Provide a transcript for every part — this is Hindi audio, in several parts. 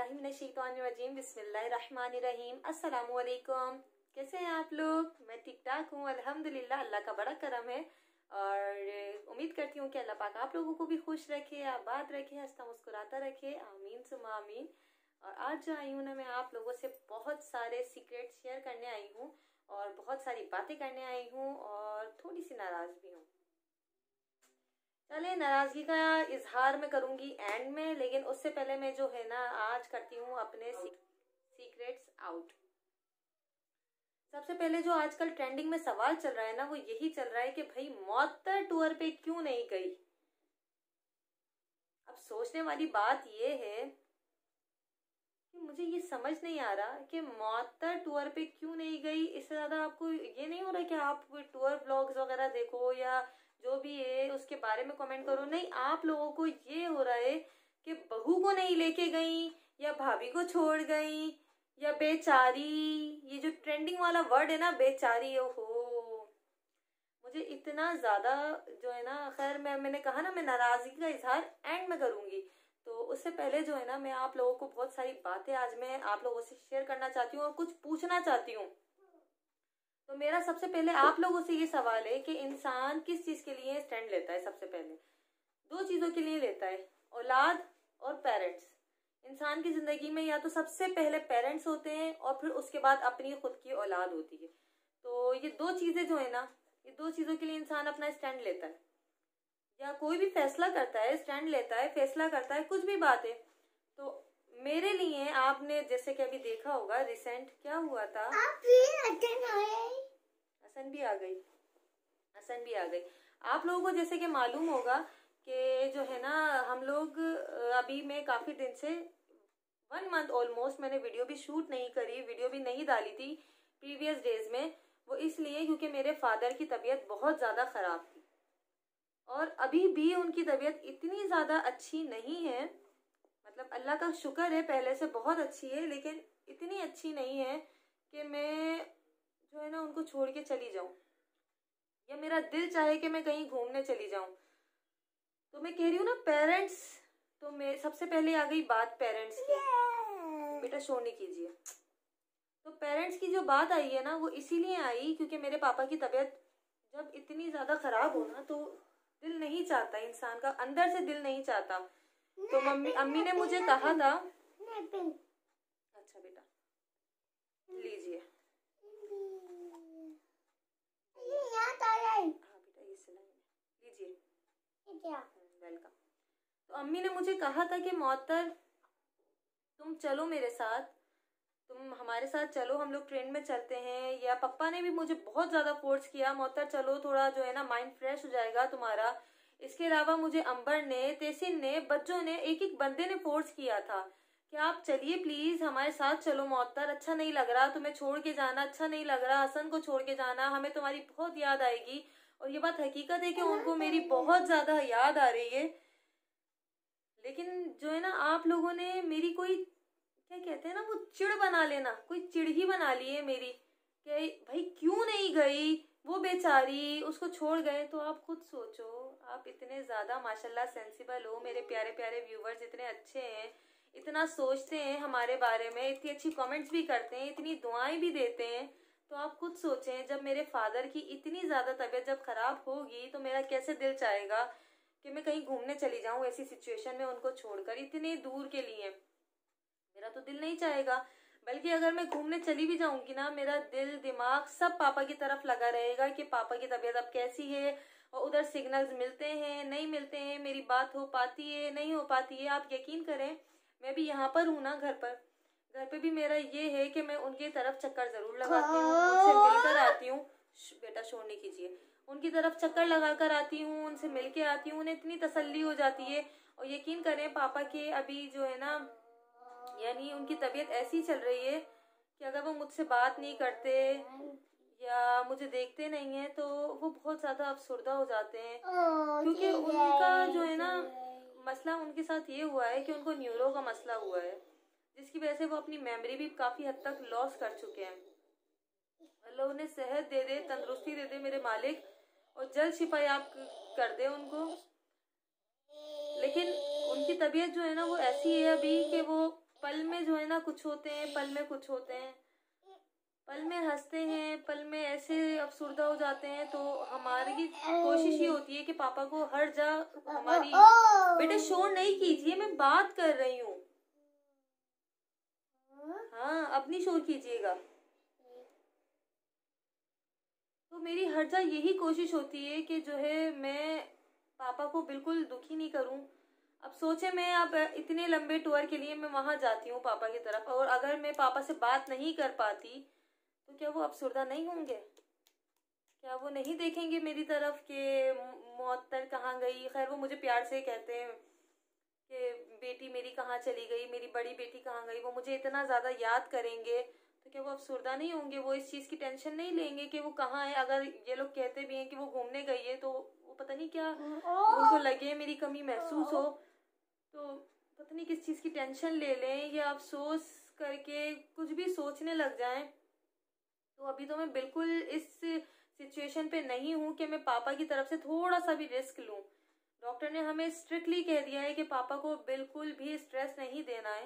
अज़ुबिल्लाशैतवानरजीम बिस्मिल्लाहिर्रहमानिर्रहीम अस्सलाम वालेकुम कैसे हैं आप लोग मैं ठीक ठाक हूँ अल्हम्दुलिल्लाह अल्लाह का बड़ा करम है और उम्मीद करती हूँ कि अल्लाह पाक आप लोगों को भी खुश रखे आबाद रखे हंसता मुस्कुराता रखे आमीन सुमा आमीन और आज जो आई हूँ ना मैं आप लोगों से बहुत सारे सीक्रेट शेयर करने आई हूँ और बहुत सारी बातें करने आई हूँ और थोड़ी सी नाराज़ भी हूँ चले नाराजगी का इजहार मैं करूंगी एंड में लेकिन उससे पहले मैं जो है ना आज करती हूँ अपने सीक्रेट्स आउट सबसे पहले जो आजकल ट्रेंडिंग में सवाल चल रहा है ना वो यही चल रहा है कि भाई मौत टूर तो पे क्यों नहीं गई अब सोचने वाली बात ये है कि मुझे ये समझ नहीं आ रहा कि मौतर टूर तो पे क्यों नहीं गई इससे ज्यादा आपको ये नहीं हो रहा कि आप टूर ब्लॉग्स वगैरह देखो या जो भी है उसके बारे में कमेंट करो नहीं आप लोगों को ये हो रहा है कि बहू को नहीं लेके गई या भाभी को छोड़ गई या बेचारी ये जो ट्रेंडिंग वाला वर्ड है ना बेचारी ओहो मुझे इतना ज़्यादा जो है ना खैर मैं मैंने कहा ना मैं नाराज़गी का इजहार एंड में करूँगी तो उससे पहले जो है ना मैं आप लोगों को बहुत सारी बातें आज मैं आप लोगों से शेयर करना चाहती हूँ और कुछ पूछना चाहती हूँ तो मेरा सबसे पहले आप लोगों से ये सवाल है कि इंसान किस चीज के लिए स्टैंड लेता है सबसे पहले दो चीजों के लिए लेता है औलाद और पेरेंट्स इंसान की जिंदगी में या तो सबसे पहले पेरेंट्स होते हैं और फिर उसके बाद अपनी खुद की औलाद होती है तो ये दो चीजें जो है ना ये दो चीजों के लिए इंसान अपना स्टैंड लेता है या कोई भी फैसला करता है स्टैंड लेता है फैसला करता है कुछ भी बात है तो मेरे लिए आपने जैसे कि अभी देखा होगा रिसेंट क्या हुआ था गई हसन भी आ गई आप लोगों को जैसे कि मालूम होगा कि जो है ना हम लोग अभी मैं काफ़ी दिन से वन मंथ ऑलमोस्ट मैंने वीडियो भी शूट नहीं करी वीडियो भी नहीं डाली थी प्रीवियस डेज में वो इसलिए क्योंकि मेरे फादर की तबीयत बहुत ज़्यादा ख़राब थी और अभी भी उनकी तबीयत इतनी ज़्यादा अच्छी नहीं है मतलब अल्लाह का शुक्र है पहले से बहुत अच्छी है लेकिन इतनी अच्छी नहीं है कि मैं जो है ना उनको छोड़ के चली जाऊँ या मेरा दिल चाहे कि मैं कहीं घूमने चली जाऊं तो मैं कह रही हूँ ना पेरेंट्स तो मेरे सबसे पहले आ गई बात पेरेंट्स की बेटा शो नहीं कीजिए तो पेरेंट्स की जो बात आई है ना वो इसीलिए आई क्योंकि मेरे पापा की तबीयत जब इतनी ज्यादा खराब हो ना तो दिल नहीं चाहता इंसान का अंदर से दिल नहीं चाहता तो मम्मी अम्मी ने मुझे कहा था अच्छा बेटा लीजिए वेलकम तो अम्मी ने मुझे कहा था कि मोहतर तुम चलो मेरे साथ तुम हमारे साथ चलो हम लोग ट्रेन में चलते हैं या पप्पा ने भी मुझे बहुत ज्यादा फोर्स किया मोहतर चलो थोड़ा जो है ना माइंड फ्रेश हो जाएगा तुम्हारा इसके अलावा मुझे अंबर ने तेसिन ने बच्चों ने एक एक बंदे ने फोर्स किया था क्या आप चलिए प्लीज हमारे साथ चलो मोहतर अच्छा नहीं लग रहा तुम्हें छोड़ के जाना अच्छा नहीं लग रहा हसन को छोड़ के जाना हमें तुम्हारी बहुत याद आएगी और ये बात हकीकत है कि उनको तो मेरी बहुत ज्यादा याद आ रही है लेकिन जो है ना आप लोगों ने मेरी कोई क्या कहते हैं ना वो चिड़ बना लेना कोई चिड़ ही बना ली है मेरी कि भाई क्यों नहीं गई वो बेचारी उसको छोड़ गए तो आप खुद सोचो आप इतने ज़्यादा माशाल्लाह सेंसिबल हो मेरे प्यारे प्यारे व्यूवर्स इतने अच्छे हैं इतना सोचते हैं हमारे बारे में इतनी अच्छी कमेंट्स भी करते हैं इतनी दुआएं भी देते हैं तो आप खुद सोचें जब मेरे फादर की इतनी ज़्यादा तबीयत जब ख़राब होगी तो मेरा कैसे दिल चाहेगा कि मैं कहीं घूमने चली जाऊं ऐसी सिचुएशन में उनको छोड़कर इतने दूर के लिए मेरा तो दिल नहीं चाहेगा बल्कि अगर मैं घूमने चली भी जाऊंगी ना मेरा दिल दिमाग सब पापा की तरफ लगा रहेगा कि पापा की तबीयत अब कैसी है और उधर सिग्नल्स मिलते हैं नहीं मिलते हैं मेरी बात हो पाती है नहीं हो पाती है आप यकीन करें मैं भी यहाँ पर हूँ ना घर पर घर पे भी मेरा ये है कि मैं उनकी तरफ चक्कर जरूर लगाती हूँ उनसे मिलकर आती हूँ बेटा शोर नहीं कीजिए उनकी तरफ चक्कर लगा कर आती हूँ उनसे मिल के आती हूँ उन्हें इतनी तसल्ली हो जाती है और यकीन करें पापा के अभी जो है ना यानी उनकी तबीयत ऐसी चल रही है कि अगर वो मुझसे बात नहीं करते या मुझे देखते नहीं है तो वो बहुत ज़्यादा अफसरदा हो जाते हैं क्योंकि उनका जो है ना मसला उनके साथ ये हुआ है कि उनको न्यूरो का मसला हुआ है जिसकी वजह से वो अपनी मेमोरी भी काफ़ी हद तक लॉस कर चुके हैं अल्लाह उन्हें सेहत दे दे तंदरुस्ती दे दे मेरे मालिक और जल्द आप कर दे उनको लेकिन उनकी तबीयत जो है ना वो ऐसी है अभी कि वो पल में जो है ना कुछ होते हैं पल में कुछ होते हैं पल में हंसते हैं पल में ऐसे अफसुरदा हो जाते हैं तो हमारी कोशिश ये होती है कि पापा को हर जा हमारी बेटे शोर नहीं कीजिए मैं बात कर रही हूँ हाँ अपनी शोर कीजिएगा तो मेरी हर जा यही कोशिश होती है कि जो है मैं पापा को बिल्कुल दुखी नहीं करूँ अब सोचे मैं अब इतने लंबे टूर के लिए मैं वहां जाती हूँ पापा की तरफ और अगर मैं पापा से बात नहीं कर पाती तो क्या वो अफसरदा नहीं होंगे क्या वो नहीं देखेंगे मेरी तरफ के मअतर कहाँ गई खैर वो मुझे प्यार से कहते हैं कि बेटी मेरी कहाँ चली गई मेरी बड़ी बेटी कहाँ गई वो मुझे इतना ज़्यादा याद करेंगे तो क्या वो अफसरदा नहीं होंगे वो इस चीज़ की टेंशन नहीं लेंगे कि वो कहाँ है अगर ये लोग कहते भी हैं कि वो घूमने गई है तो वो पता नहीं क्या उनको लगे मेरी कमी महसूस हो तो पता नहीं किस चीज़ की टेंशन ले लें या अफसोस करके कुछ भी सोचने लग जाएं तो अभी तो मैं बिल्कुल इस सिचुएशन पे नहीं हूँ कि मैं पापा की तरफ से थोड़ा सा भी रिस्क लूँ डॉक्टर ने हमें स्ट्रिक्टली कह दिया है कि पापा को बिल्कुल भी स्ट्रेस नहीं देना है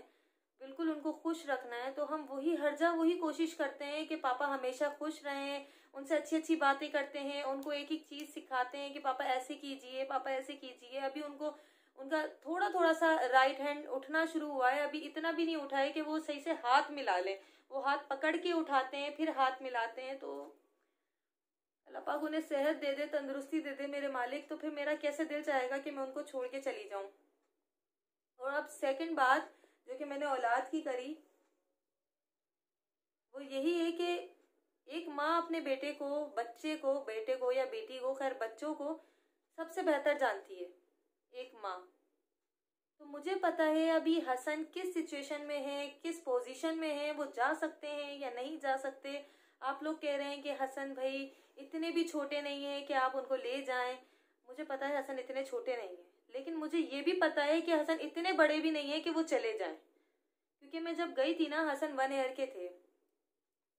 बिल्कुल उनको खुश रखना है तो हम वही हर जगह वही कोशिश करते हैं कि पापा हमेशा खुश रहें उनसे अच्छी अच्छी बातें करते हैं उनको एक एक चीज़ सिखाते हैं कि पापा ऐसे कीजिए पापा ऐसे कीजिए अभी उनको उनका थोड़ा थोड़ा सा राइट हैंड उठना शुरू हुआ है अभी इतना भी नहीं उठा है कि वो सही से हाथ मिला लें वो हाथ पकड़ के उठाते हैं फिर हाथ मिलाते हैं तो अल्लाह पाक उन्हें सेहत दे दे तंदुरुस्ती दे दे मेरे मालिक तो फिर मेरा कैसे दिल चाहेगा कि मैं उनको छोड़ के चली जाऊं और अब सेकंड बात जो कि मैंने औलाद की करी वो यही है कि एक माँ अपने बेटे को बच्चे को बेटे को या बेटी को खैर बच्चों को सबसे बेहतर जानती है एक माँ तो मुझे पता है अभी हसन किस सिचुएशन में है किस पोजीशन में है वो जा सकते हैं या नहीं जा सकते आप लोग कह रहे हैं कि हसन भाई इतने भी छोटे नहीं हैं कि आप उनको ले जाएं मुझे पता है हसन इतने छोटे नहीं हैं लेकिन मुझे ये भी पता है कि हसन इतने बड़े भी नहीं है कि वो चले जाए क्योंकि मैं जब गई थी ना हसन वन ईयर के थे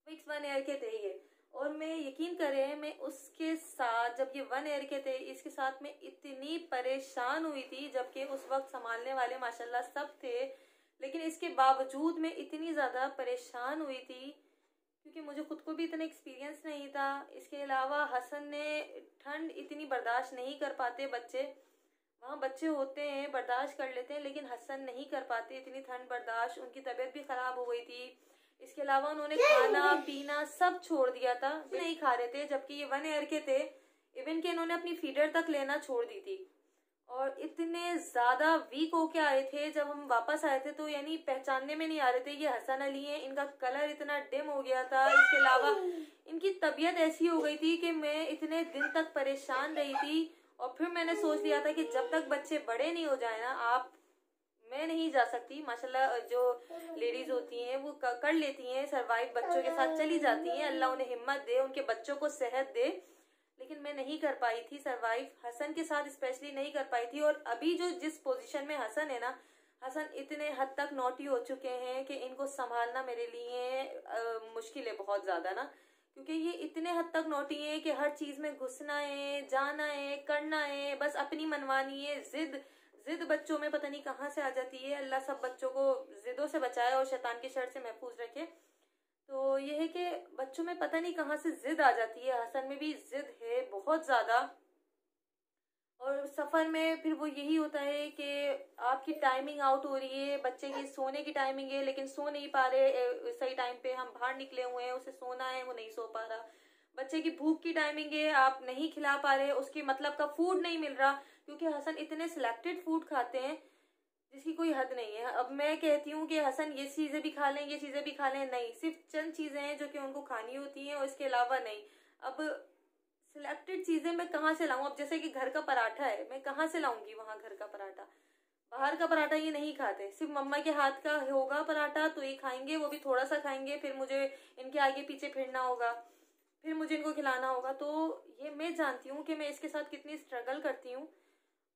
फिक्स वन ईयर के थे ये और मैं यकीन करें मैं उसके बाद जब ये वन ईयर के थे इसके साथ में इतनी परेशान हुई थी जबकि उस वक्त संभालने वाले माशाल्लाह सब थे लेकिन इसके बावजूद मैं इतनी ज़्यादा परेशान हुई थी क्योंकि मुझे खुद को भी इतना एक्सपीरियंस नहीं था इसके अलावा हसन ने ठंड इतनी बर्दाश्त नहीं कर पाते बच्चे वहाँ बच्चे होते हैं बर्दाश्त कर लेते हैं लेकिन हसन नहीं कर पाते इतनी ठंड बर्दाश्त उनकी तबीयत भी ख़राब हो गई थी इसके अलावा उन्होंने खाना पीना सब छोड़ दिया था नहीं खा रहे थे जबकि ये वन ईयर के थे इवन कि इन्होंने अपनी फीडर तक लेना छोड़ दी थी और इतने ज़्यादा वीक होके आए थे जब हम वापस आए थे तो यानी पहचानने में नहीं आ रहे थे ये हसन अली है इनका कलर इतना डिम हो गया था इसके अलावा इनकी तबीयत ऐसी हो गई थी कि मैं इतने दिन तक परेशान रही थी और फिर मैंने सोच लिया था कि जब तक बच्चे बड़े नहीं हो जाए ना आप मैं नहीं जा सकती माशाल्लाह जो लेडीज होती हैं वो कर लेती हैं सरवाइव बच्चों के साथ चली जाती हैं अल्लाह उन्हें हिम्मत दे उनके बच्चों को सेहत दे लेकिन मैं नहीं कर पाई थी सरवाइव हसन के साथ स्पेशली नहीं कर पाई थी और अभी जो जिस पोजीशन में हसन है ना हसन इतने हद तक नोटी हो चुके हैं कि इनको संभालना मेरे लिए मुश्किल है बहुत ज़्यादा ना क्योंकि ये इतने हद तक नोटी है कि हर चीज़ में घुसना है जाना है करना है बस अपनी मनवानी है जिद जिद बच्चों में पता नहीं कहाँ से आ जाती है अल्लाह सब बच्चों को जिदों से बचाए और शैतान की शर से महफूज रखे तो ये है कि बच्चों में पता नहीं कहाँ से जिद आ जाती है हसन में भी जिद है बहुत ज़्यादा और सफ़र में फिर वो यही होता है कि आपकी टाइमिंग आउट हो रही है बच्चे की सोने की टाइमिंग है लेकिन सो नहीं पा रहे सही टाइम पे हम बाहर निकले हुए हैं उसे सोना है वो नहीं सो पा रहा बच्चे की भूख की टाइमिंग है आप नहीं खिला पा रहे उसके मतलब का फूड नहीं मिल रहा क्योंकि हसन इतने सिलेक्टेड फूड खाते हैं जिसकी कोई हद नहीं है अब मैं कहती हूँ कि हसन ये चीज़ें भी खा लें ये चीज़ें भी खा लें नहीं सिर्फ चंद चीज़ें हैं जो कि उनको खानी होती हैं और इसके अलावा नहीं अब सिलेक्टेड चीज़ें मैं कहाँ से लाऊँ अब जैसे कि घर का पराठा है मैं कहाँ से लाऊंगी वहाँ घर का पराठा बाहर का पराठा ये नहीं खाते सिर्फ मम्मा के हाथ का होगा पराठा तो ये खाएंगे वो भी थोड़ा सा खाएंगे फिर मुझे इनके आगे पीछे फिरना होगा फिर मुझे इनको खिलाना होगा तो ये मैं जानती हूँ कि मैं इसके साथ कितनी स्ट्रगल करती हूँ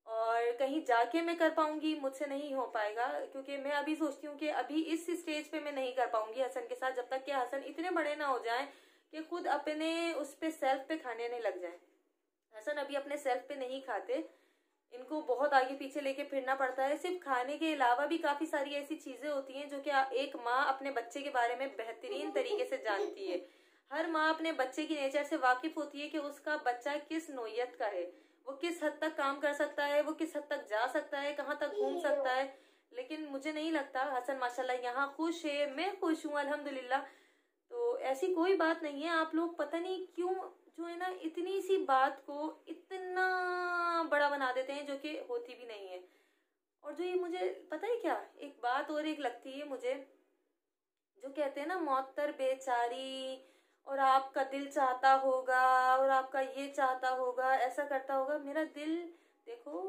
और कहीं जाके मैं कर पाऊंगी मुझसे नहीं हो पाएगा क्योंकि मैं अभी सोचती हूँ कि अभी इस स्टेज पे मैं नहीं कर पाऊंगी हसन के साथ जब तक कि हसन इतने बड़े ना हो जाएं कि खुद अपने उस पे सेल्फ पे खाने नहीं लग जाएं हसन अभी अपने सेल्फ पे नहीं खाते इनको बहुत आगे पीछे लेके फिरना पड़ता है सिर्फ खाने के अलावा भी काफी सारी ऐसी चीजें होती हैं जो कि एक माँ अपने बच्चे के बारे में बेहतरीन तरीके से जानती है हर माँ अपने बच्चे की नेचर से वाकिफ होती है कि उसका बच्चा किस नोयत का है वो किस हद तक काम कर सकता है वो किस हद तक जा सकता है कहाँ तक घूम सकता तो है लेकिन मुझे नहीं लगता हसन माशाल्लाह यहाँ खुश है मैं खुश हूँ अल्हम्दुलिल्लाह तो ऐसी कोई बात नहीं है आप लोग पता नहीं क्यों जो है ना इतनी सी बात को इतना बड़ा बना देते हैं जो कि होती भी नहीं है और जो ये मुझे पता है क्या एक बात और एक लगती है मुझे जो कहते हैं ना मौतर बेचारी और आपका दिल चाहता होगा और आपका ये चाहता होगा ऐसा करता होगा मेरा दिल देखो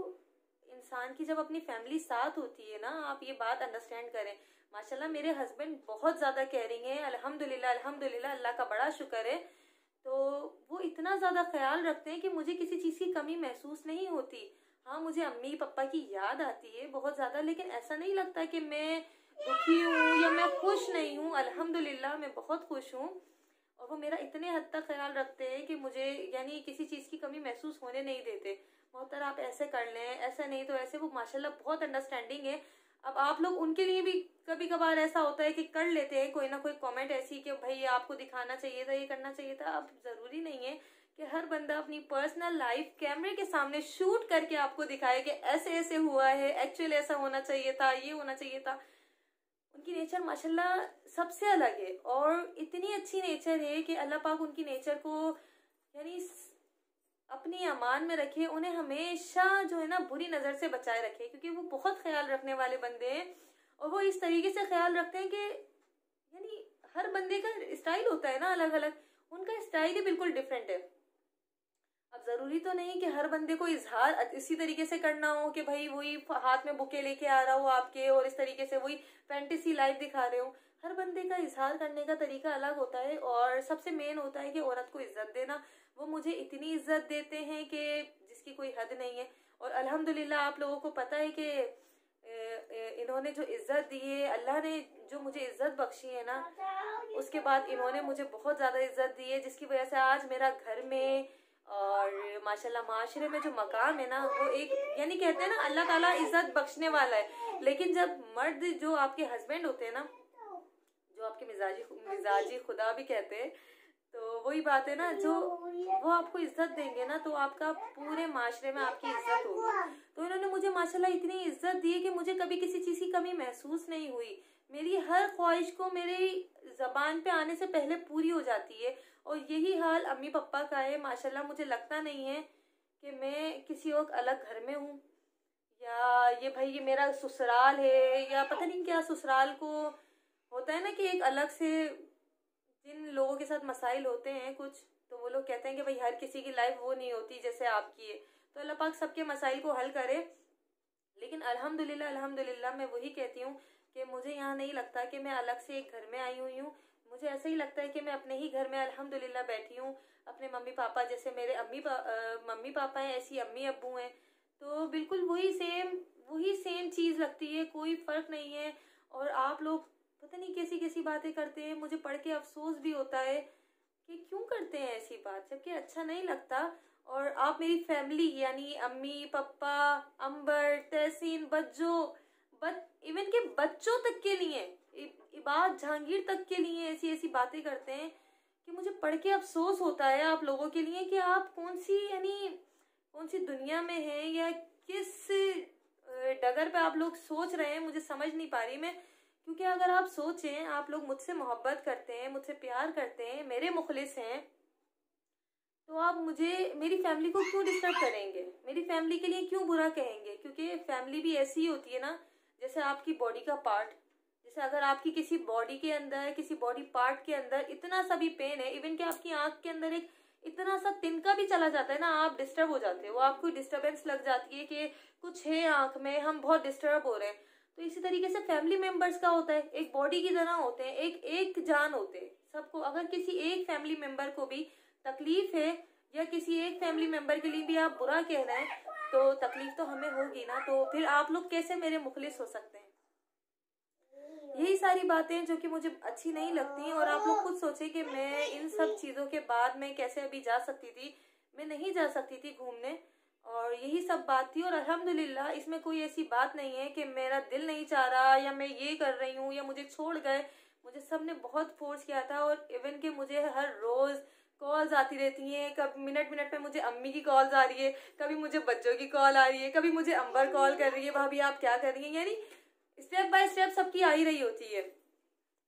इंसान की जब अपनी फैमिली साथ होती है ना आप ये बात अंडरस्टैंड करें माशाल्लाह मेरे हस्बैंड बहुत ज़्यादा केयरिंग है अल्हम्दुलिल्लाह अल्हम्दुलिल्लाह अल्लाह का बड़ा शुक्र है तो वो इतना ज़्यादा ख्याल रखते हैं कि मुझे किसी चीज़ की कमी महसूस नहीं होती हाँ मुझे अम्मी पापा की याद आती है बहुत ज़्यादा लेकिन ऐसा नहीं लगता कि मैं दुखी हूँ या मैं खुश नहीं हूँ अल्हम्दुलिल्लाह मैं बहुत खुश हूँ और वो मेरा इतने हद तक ख्याल रखते हैं कि मुझे यानी किसी चीज़ की कमी महसूस होने नहीं देते मोहतर आप ऐसे कर लें ऐसा नहीं तो ऐसे वो माशाल्लाह बहुत अंडरस्टैंडिंग है अब आप लोग उनके लिए भी कभी कभार ऐसा होता है कि कर लेते हैं कोई ना कोई कमेंट ऐसी कि भाई ये आपको दिखाना चाहिए था ये करना चाहिए था अब ज़रूरी नहीं है कि हर बंदा अपनी पर्सनल लाइफ कैमरे के सामने शूट करके आपको दिखाए कि ऐसे ऐसे हुआ है एक्चुअली ऐसा होना चाहिए था ये होना चाहिए था उनकी नेचर माशाल्लाह सबसे अलग है और इतनी अच्छी नेचर है कि अल्लाह पाक उनकी नेचर को यानी अपनी अमान में रखे उन्हें हमेशा जो है ना बुरी नज़र से बचाए रखे क्योंकि वो बहुत ख्याल रखने वाले बंदे हैं और वो इस तरीके से ख्याल रखते हैं कि यानी हर बंदे का स्टाइल होता है ना अलग अलग उनका स्टाइल ही बिल्कुल डिफरेंट है अब जरूरी तो नहीं कि हर बंदे को इजहार इसी तरीके से करना हो कि भाई वही हाथ में बुके लेके आ रहा हो आपके और इस तरीके से वही फैंटेसी लाइफ दिखा रहे हो हर बंदे का इजहार करने का तरीका अलग होता है और सबसे मेन होता है कि औरत को इज्जत देना वो मुझे इतनी इज्जत देते हैं कि जिसकी कोई हद नहीं है और अल्हम्दुलिल्लाह आप लोगों को पता है कि इन्होंने जो इज्जत दी है अल्लाह ने जो मुझे इज्जत बख्शी है ना उसके बाद इन्होंने मुझे बहुत ज्यादा इज्जत दी है जिसकी वजह से आज मेरा घर में और माशाल्लाह माशरे में जो मकाम है ना वो एक यानी कहते हैं ना अल्लाह ताला इज्जत बख्शने वाला है लेकिन जब मर्द जो आपके हस्बैंड होते हैं ना जो आपके मिजाजी मिजाजी खुदा भी कहते हैं तो वही बात है ना जो वो आपको इज्जत देंगे ना तो आपका पूरे माशरे में आपकी इज्जत होगी तो इन्होंने मुझे माशाला इतनी इज्जत दी है कि मुझे कभी किसी चीज़ की कमी महसूस नहीं हुई मेरी हर ख्वाहिश को मेरी जबान पे आने से पहले पूरी हो जाती है और यही हाल अम्मी पप्पा का है माशाल्लाह मुझे लगता नहीं है कि मैं किसी और अलग घर में हूँ या ये भाई ये मेरा ससुराल है या पता नहीं क्या ससुराल को होता है ना कि एक अलग से जिन लोगों के साथ मसाइल होते हैं कुछ तो वो लोग कहते हैं कि भाई हर किसी की लाइफ वो नहीं होती जैसे आपकी है तो अल्लाह पाक सबके मसाइल को हल करे लेकिन अल्हम्दुलिल्लाह अल्हम्दुलिल्लाह मैं वही कहती हूँ कि मुझे यहाँ नहीं लगता कि मैं अलग से एक घर में आई हुई हूँ मुझे ऐसा ही लगता है कि मैं अपने ही घर में अल्हम्दुलिल्लाह बैठी हूँ अपने मम्मी पापा जैसे मेरे अम्मी पा, आ, मम्मी पापा हैं ऐसी अम्मी अबू हैं तो बिल्कुल वही सेम वही सेम चीज़ लगती है कोई फ़र्क नहीं है और आप लोग पता नहीं कैसी कैसी बातें करते हैं मुझे पढ़ के अफसोस भी होता है कि क्यों करते हैं ऐसी बात जबकि अच्छा नहीं लगता और आप मेरी फैमिली यानी अम्मी पप्पा अंबर तहसीन बच्चों बच इवन के बच्चों तक के लिए इबाद जहांगीर तक के लिए ऐसी ऐसी बातें करते हैं कि मुझे पढ़ के अफसोस होता है आप लोगों के लिए कि आप कौन सी यानी कौन सी दुनिया में हैं या किस डगर पे आप लोग सोच रहे हैं मुझे समझ नहीं पा रही मैं क्योंकि अगर आप सोचें आप लोग मुझसे मोहब्बत करते हैं मुझसे प्यार करते हैं मेरे मुखलिस हैं तो आप मुझे मेरी फैमिली को क्यों डिस्टर्ब करेंगे मेरी फैमिली के लिए क्यों बुरा कहेंगे क्योंकि फैमिली भी ऐसी ही होती है ना जैसे आपकी बॉडी का पार्ट अगर आपकी किसी बॉडी के अंदर किसी बॉडी पार्ट के अंदर इतना सा भी पेन है इवन कि आपकी आंख के अंदर एक इतना सा तिनका भी चला जाता है ना आप डिस्टर्ब हो जाते हो आपको डिस्टर्बेंस लग जाती है कि कुछ है आंख में हम बहुत डिस्टर्ब हो रहे हैं तो इसी तरीके से फैमिली मेंबर्स का होता है एक बॉडी की तरह होते हैं एक एक जान होते हैं सबको अगर किसी एक फैमिली मेंबर को भी तकलीफ है या किसी एक फैमिली मेंबर के लिए भी आप बुरा कह रहे हैं तो तकलीफ तो हमें होगी ना तो फिर आप लोग कैसे मेरे मुखलिस हो सकते हैं यही सारी बातें जो कि मुझे अच्छी नहीं लगती और आप लोग खुद सोचे कि मैं इन सब हाँ। चीज़ों के बाद मैं कैसे अभी जा सकती थी मैं नहीं जा सकती थी घूमने और यही सब बात थी और अल्हम्दुलिल्लाह इसमें कोई ऐसी बात नहीं है कि मेरा दिल नहीं चाह रहा या मैं ये कर रही हूँ या मुझे छोड़ गए मुझे सब ने बहुत फोर्स किया था और इवन कि मुझे हर रोज़ कॉल्स आती रहती हैं कब मिनट मिनट पे मुझे अम्मी की कॉल्स आ रही है कभी मुझे बच्चों की कॉल आ रही है कभी मुझे अंबर कॉल कर रही है भाभी आप क्या कर रही हैं यानी स्टेप बाय स्टेप सबकी आ ही रही होती है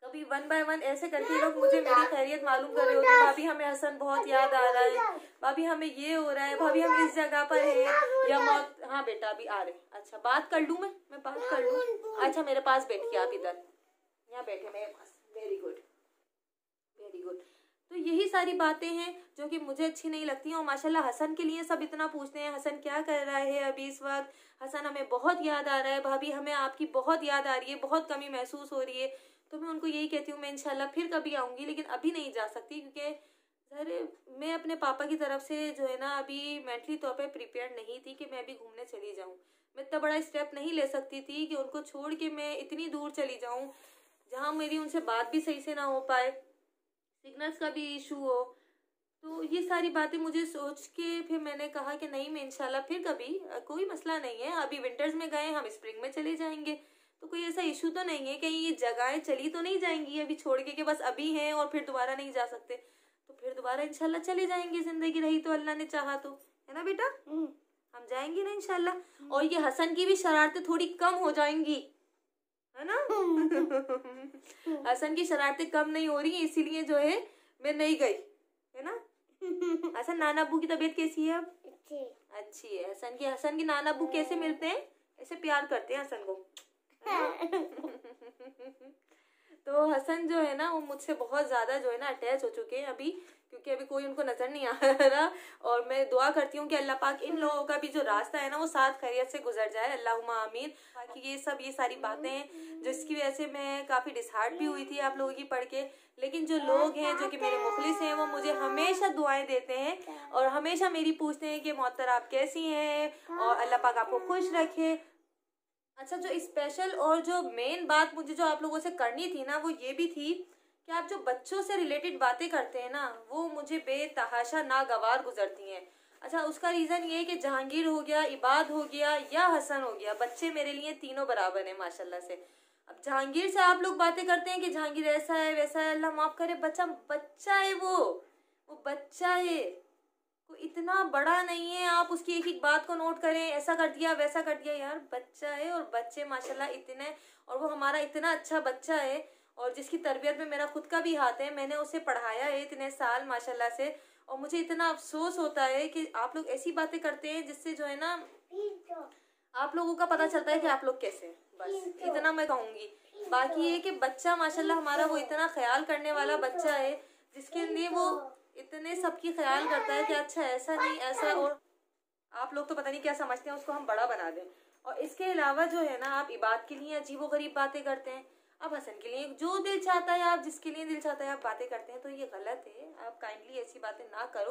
कभी वन बाय वन ऐसे करके लोग मुझे मेरी खैरियत मालूम कर रहे होते हैं भाभी हमें हसन बहुत याद आ रहा है भाभी हमें ये हो रहा है भाभी हम इस जगह पर है या मौत हाँ बेटा अभी आ रहे अच्छा बात कर लू मैं मैं बात कर लू अच्छा मेरे पास बैठ के आप इधर यहाँ बैठे मेरे पास वेरी गुड वेरी गुड तो यही सारी बातें हैं जो कि मुझे अच्छी नहीं लगती और माशाल्लाह हसन के लिए सब इतना पूछते हैं हसन क्या कर रहा है अभी इस वक्त हसन हमें बहुत याद आ रहा है भाभी हमें आपकी बहुत याद आ रही है बहुत कमी महसूस हो रही है तो मैं उनको यही कहती हूँ मैं इनशाला फिर कभी आऊँगी लेकिन अभी नहीं जा सकती क्योंकि अरे मैं अपने पापा की तरफ से जो है ना अभी मेंटली तौर पर प्रिपेयर नहीं थी कि मैं अभी घूमने चली जाऊँ मैं इतना बड़ा स्टेप नहीं ले सकती थी कि उनको छोड़ के मैं इतनी दूर चली जाऊँ जहाँ मेरी उनसे बात भी सही से ना हो पाए सिग्नल्स का भी इशू हो तो ये सारी बातें मुझे सोच के फिर मैंने कहा कि नहीं मैं इंशाल्लाह फिर कभी कोई मसला नहीं है अभी विंटर्स में गए हम स्प्रिंग में चले जाएंगे तो कोई ऐसा इशू तो नहीं है कहीं ये जगहें चली तो नहीं जाएंगी अभी छोड़ के कि बस अभी हैं और फिर दोबारा नहीं जा सकते तो फिर दोबारा इनशाला चले जाएंगे जिंदगी रही तो अल्लाह ने चाह तो है ना बेटा हम्म। हम जाएंगे ना इनशाला हम्म। और ये हसन की भी शरारतें थोड़ी कम हो जाएंगी है ना हसन की शरारतें कम नहीं हो रही इसीलिए जो है मैं नहीं गई है ना हसन नाना अबू की तबीयत कैसी है अब अच्छी है हसन की हसन की नाना अबू कैसे हाँ। मिलते हैं ऐसे प्यार करते हैं हसन को तो हसन जो है ना वो मुझसे बहुत ज्यादा जो है ना अटैच हो चुके हैं अभी क्योंकि अभी कोई उनको नजर नहीं आ रहा और मैं दुआ करती हूँ कि अल्लाह पाक इन लोगों का भी जो रास्ता है ना वो साथ खैरियत से गुजर जाए अल्लाह आमीन बाकी ये सब ये सारी बातें हैं जिसकी वजह से मैं काफ़ी डिसहार्ट भी हुई थी आप लोगों की पढ़ के लेकिन जो लोग हैं जो कि मेरे मुखलिस हैं वो मुझे हमेशा दुआएं देते हैं और हमेशा मेरी पूछते हैं कि मोहतर आप कैसी हैं और अल्लाह पाक आपको खुश रखे अच्छा जो स्पेशल और जो मेन बात मुझे जो आप लोगों से करनी थी ना वो ये भी थी कि आप जो बच्चों से रिलेटेड बातें करते हैं ना वो मुझे बेतहाशा नागवार गुजरती हैं अच्छा उसका रीज़न ये है कि जहांगीर हो गया इबाद हो गया या हसन हो गया बच्चे मेरे लिए तीनों बराबर हैं माशाल्लाह से अब जहांगीर से आप लोग बातें करते हैं कि जहांगीर ऐसा है वैसा है अल्लाह माफ़ करे बच्चा बच्चा है वो वो बच्चा है वो इतना बड़ा नहीं है आप उसकी एक एक बात को नोट करें ऐसा कर दिया वैसा कर दिया यार बच्चा है और बच्चे माशाल्लाह इतने और वो हमारा इतना अच्छा बच्चा है और जिसकी तरबियत में मेरा खुद का भी हाथ है मैंने उसे पढ़ाया है इतने साल माशाल्लाह से और मुझे इतना अफसोस होता है कि आप लोग ऐसी बातें करते हैं जिससे जो है ना आप लोगों का पता चलता है कि आप लोग कैसे बस इतना मैं कहूँगी बाकी ये कि बच्चा माशाल्लाह हमारा वो इतना ख्याल करने वाला बच्चा है जिसके लिए वो इतने सबकी ख्याल करता है कि अच्छा ऐसा नहीं ऐसा और आप लोग तो पता नहीं क्या समझते हैं उसको हम बड़ा बना दें और इसके अलावा जो है ना आप इबाद के लिए अजीब वरीब गरीब बातें करते हैं अब हसन के लिए जो दिल चाहता है आप जिसके लिए दिल चाहता है आप बातें करते हैं तो ये गलत है आप काइंडली ऐसी बातें ना करो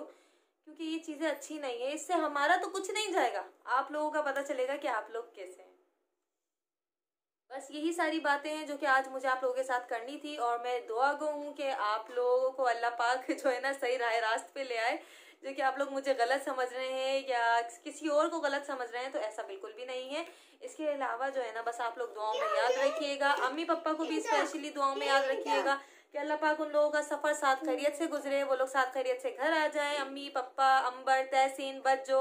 क्योंकि ये चीज़ें अच्छी नहीं है इससे हमारा तो कुछ नहीं जाएगा आप लोगों का पता चलेगा कि आप लोग कैसे हैं बस यही सारी बातें हैं जो कि आज मुझे आप लोगों के साथ करनी थी और मैं दुआ गो हूँ कि आप लोगों को अल्लाह पाक जो है ना सही राय रास्ते पे ले आए जो कि आप लोग मुझे गलत समझ रहे हैं या किसी और को गलत समझ रहे हैं तो ऐसा बिल्कुल भी नहीं है इसके अलावा जो है ना बस आप लोग दुआओं में याद रखिएगा अम्मी पापा को भी स्पेशली दुआओं में याद रखिएगा कि अल्लाह पाक उन लोगों का सफ़र सात खैरियत से गुजरे वो लोग सात खैरियत से घर आ जाएँ अम्मी पप्पा अंबर तहसीन बच्चो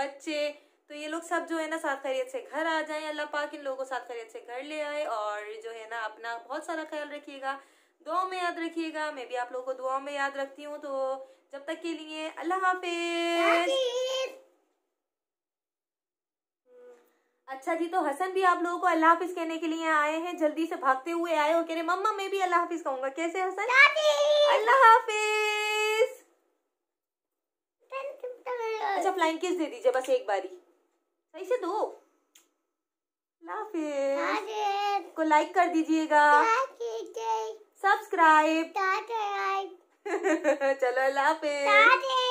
बच्चे तो ये लोग सब जो है ना सात खैरियत से घर आ जाएँ अल्लाह पाक इन लोगों को सात खैरियत से घर ले आए और जो है ना अपना बहुत सारा ख्याल रखिएगा दुआओं में याद रखिएगा मैं भी आप लोगों को दुआओं में याद रखती हूँ तो जब तक के लिए अल्लाह हाफिज अच्छा जी तो हसन भी आप लोगों को अल्लाह हाफिज कहने के लिए आए हैं जल्दी से भागते हुए आए और कह रहे मम्मा मैं भी अल्लाह हाफिज कहूंगा कैसे हसन अल्लाह हाफिज अच्छा फ्लाइंग किस दे दीजिए बस एक बारी सही से दो अल्लाह हाफिज को लाइक कर दीजिएगा सब्सक्राइब चलो अल्लाह हाफिज